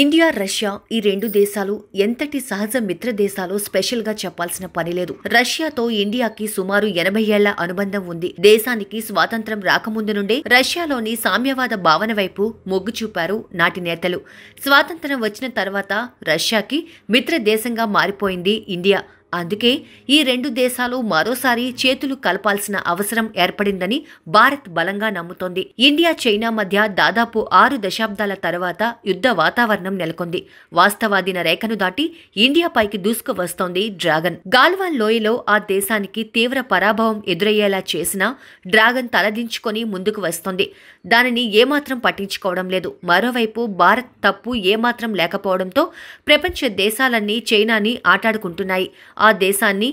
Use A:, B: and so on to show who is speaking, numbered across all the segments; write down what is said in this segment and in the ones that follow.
A: India Russia ఈ రెండు దేశాలు ఎంతటి సహజ మిత్ర దేశాలు స్పెషల్ గా చెప్పాల్సిన పని లేదు రష్యాతో ఇండియాకి సుమారు ఎనభై ఏళ్ల అనుబంధం ఉంది దేశానికి స్వాతంత్రం రాకముందు నుండే రష్యాలోని సామ్యవాద భావన వైపు మొగ్గు చూపారు నాటి నేతలు స్వాతంత్రం వచ్చిన తర్వాత రష్యాకి మిత్ర దేశంగా మారిపోయింది ఇండియా అందుకే ఈ రెండు దేశాలు మరోసారి చేతులు కలపాల్సిన అవసరం ఏర్పడిందని భారత్ బలంగా నమ్ముతోంది ఇండియా చైనా మధ్య దాదాపు ఆరు దశాబ్దాల తర్వాత యుద్ధ వాతావరణం నెలకొంది వాస్తవాదిన రేఖను దాటి ఇండియా పైకి దూసుకువస్తోంది డ్రాగన్ గాల్వాన్ లోయలో ఆ దేశానికి తీవ్ర పరాభవం ఎదురయ్యేలా చేసినా డ్రాగన్ తలదించుకొని ముందుకు వస్తోంది దానిని ఏమాత్రం పట్టించుకోవడం లేదు మరోవైపు భారత్ తప్పు ఏమాత్రం లేకపోవడంతో ప్రపంచ దేశాలన్నీ చైనాని ఆటాడుకుంటున్నాయి ఆ దేశాన్ని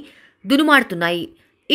A: దునుమాడుతున్నాయి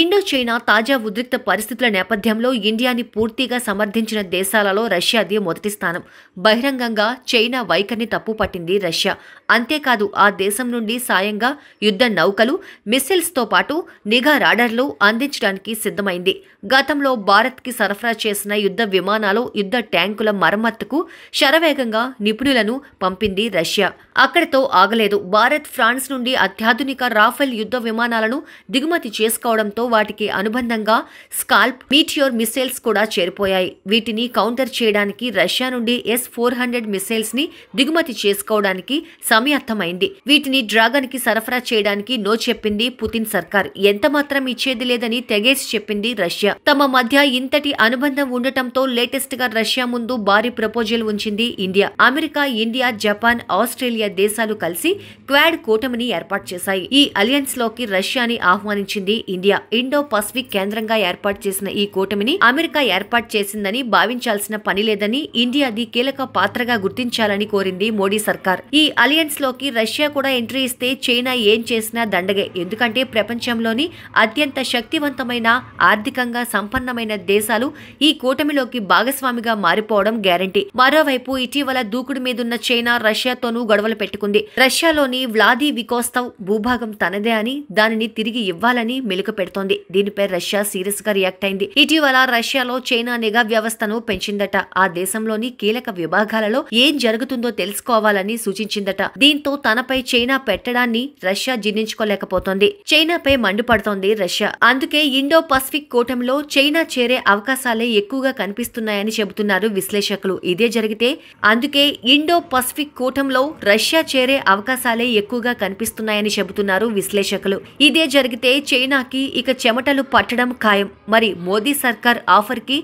A: ఇండో చైనా తాజా ఉద్రిక్త పరిస్థితుల నేపథ్యంలో ఇండియాని పూర్తిగా సమర్థించిన దేశాలలో రష్యాది మొదటి స్థానం బహిరంగంగా చైనా వైఖరిని తప్పుపట్టింది రష్యా అంతేకాదు ఆ దేశం నుండి సాయంగా యుద్ధ నౌకలు మిస్సిల్స్తో పాటు నిఘా రాడర్లు అందించడానికి సిద్ధమైంది గతంలో భారత్కి సరఫరా చేసిన యుద్ధ విమానాలు యుద్ధ ట్యాంకుల మరమ్మత్తుకు శరవేగంగా నిపుణులను పంపింది రష్యా అక్కడితో ఆగలేదు భారత్ ఫ్రాన్స్ నుండి అత్యాధునిక రాఫెల్ యుద్ధ విమానాలను దిగుమతి చేసుకోవడంతో వాటికి అనుబంధంగా స్కాల్ప్ మీటియోర్ మిసైల్స్ కూడా చేరిపోయాయి వీటిని కౌంటర్ చేయడానికి రష్యా నుండి ఎస్ ఫోర్ హండ్రెడ్ మిసైల్స్ ని దిగుమతి చేసుకోవడానికి సమయర్థమైంది వీటిని డ్రాగన్ కి సరఫరా చేయడానికి నో చెప్పింది పుతిన్ సర్కార్ ఎంత మాత్రం ఇచ్చేది లేదని తెగేసి చెప్పింది రష్యా తమ మధ్య ఇంతటి అనుబంధం ఉండటంతో లేటెస్ట్ గా రష్యా ముందు భారీ ప్రపోజల్ ఉంచింది India America India Japan Australia దేశాలు కలిసి క్వాడ్ కూటమిని ఏర్పాటు చేశాయి ఈ అలియన్స్ లోకి రష్యాని ఆహ్వానించింది ఇండియా ఇండో పసిఫిక్ కేంద్రంగా ఏర్పాటు చేసిన ఈ కూటమిని అమెరికా ఏర్పాటు చేసిందని భావించాల్సిన పని లేదని ఇండియాది కీలక పాత్రగా గుర్తించాలని కోరింది మోడీ సర్కార్ ఈ అలయన్స్ లోకి రష్యా కూడా ఎంట్రీ ఇస్తే చైనా ఏం చేసినా దండగే ఎందుకంటే ప్రపంచంలోని అత్యంత శక్తివంతమైన ఆర్థికంగా సంపన్నమైన దేశాలు ఈ కూటమిలోకి భాగస్వామిగా మారిపోవడం గ్యారంటీ మరోవైపు ఇటీవల దూకుడు మీదున్న చైనా రష్యాతోనూ గొడవలు పెట్టుకుంది రష్యాలోని వ్లాది వికోస్తవ్ భూభాగం తనదే అని దానిని తిరిగి ఇవ్వాలని మెలుక పెడుతోంది చేస్తోంది దీనిపై రష్యా సీరియస్ గా రియాక్ట్ అయింది ఇటీవల రష్యాలో చైనా నిఘా వ్యవస్థను పెంచిందట ఆ దేశంలోని కీలక విభాగాలలో ఏం జరుగుతుందో తెలుసుకోవాలని సూచించిందట దీంతో తనపై చైనా పెట్టడాన్ని రష్యా జీర్ణించుకోలేకపోతోంది చైనాపై మండిపడుతోంది రష్యా అందుకే ఇండో పసిఫిక్ కూటమిలో చైనా చేరే అవకాశాలే ఎక్కువగా కనిపిస్తున్నాయని చెబుతున్నారు విశ్లేషకులు ఇదే జరిగితే అందుకే ఇండో పసిఫిక్ కూటంలో రష్యా చేరే అవకాశాలే ఎక్కువగా కనిపిస్తున్నాయని చెబుతున్నారు విశ్లేషకులు ఇదే జరిగితే చైనాకి ఇక చెమటలు పట్టడం ఖాయం మరి మోదీ సర్కార్ ఆఫర్కి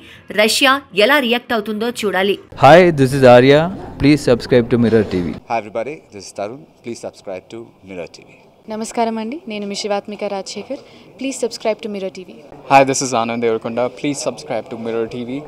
A: రష్యా ఎలా రియాక్ట్ అవుతుందో చూడాలి hi this is Arya please subscribe to Mirror TV hi everybody this is Tarun please subscribe to Mirror TV నమస్కారం అండి నేను మీ Rajasekhar please subscribe to Mirror TV hi this is Anand Devarakonda please subscribe to Mirror TV